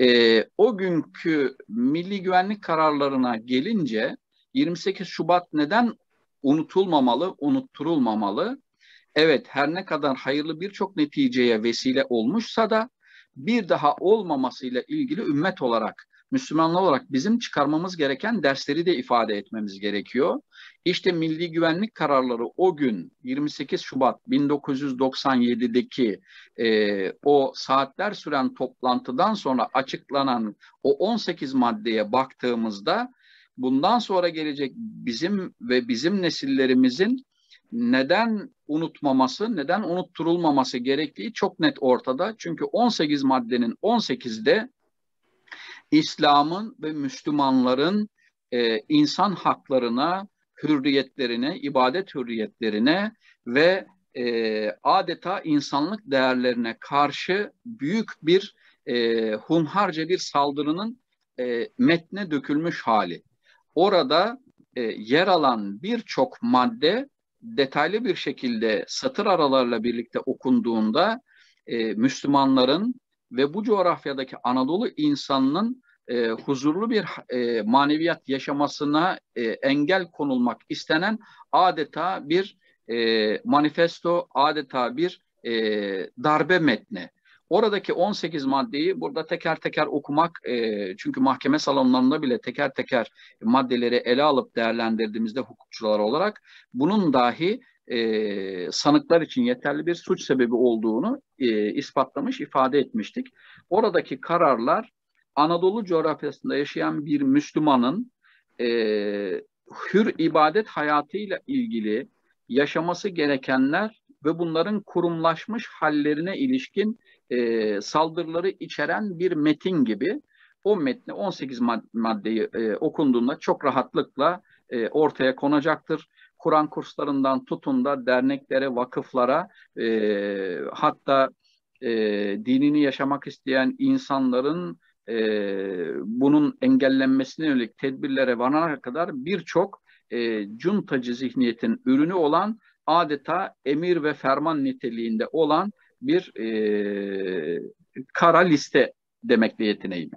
E, o günkü milli güvenlik kararlarına gelince 28 Şubat neden unutulmamalı, unutturulmamalı? Evet her ne kadar hayırlı birçok neticeye vesile olmuşsa da bir daha olmamasıyla ilgili ümmet olarak Müslümanlar olarak bizim çıkarmamız gereken dersleri de ifade etmemiz gerekiyor. İşte milli güvenlik kararları o gün 28 Şubat 1997'deki e, o saatler süren toplantıdan sonra açıklanan o 18 maddeye baktığımızda bundan sonra gelecek bizim ve bizim nesillerimizin neden unutmaması, neden unutturulmaması gerektiği çok net ortada. Çünkü 18 maddenin 18'de İslam'ın ve Müslümanların e, insan haklarına, hürriyetlerine, ibadet hürriyetlerine ve e, adeta insanlık değerlerine karşı büyük bir e, hunharca bir saldırının e, metne dökülmüş hali. Orada e, yer alan birçok madde detaylı bir şekilde satır aralarla birlikte okunduğunda e, Müslümanların ve bu coğrafyadaki Anadolu insanının e, huzurlu bir e, maneviyat yaşamasına e, engel konulmak istenen adeta bir e, manifesto, adeta bir e, darbe metni. Oradaki 18 maddeyi burada teker teker okumak, e, çünkü mahkeme salonlarında bile teker teker maddeleri ele alıp değerlendirdiğimizde hukukçular olarak bunun dahi e, sanıklar için yeterli bir suç sebebi olduğunu e, ispatlamış, ifade etmiştik. Oradaki kararlar Anadolu coğrafyasında yaşayan bir Müslümanın e, hür ibadet hayatıyla ilgili yaşaması gerekenler ve bunların kurumlaşmış hallerine ilişkin e, saldırıları içeren bir metin gibi o metni 18 maddeyi e, okunduğunda çok rahatlıkla e, ortaya konacaktır. Kur'an kurslarından tutun da derneklere, vakıflara e, hatta e, dinini yaşamak isteyen insanların e, bunun engellenmesine yönelik tedbirlere varana kadar birçok e, cuntacı zihniyetin ürünü olan adeta emir ve ferman niteliğinde olan bir e, kara liste demekle yetineyim.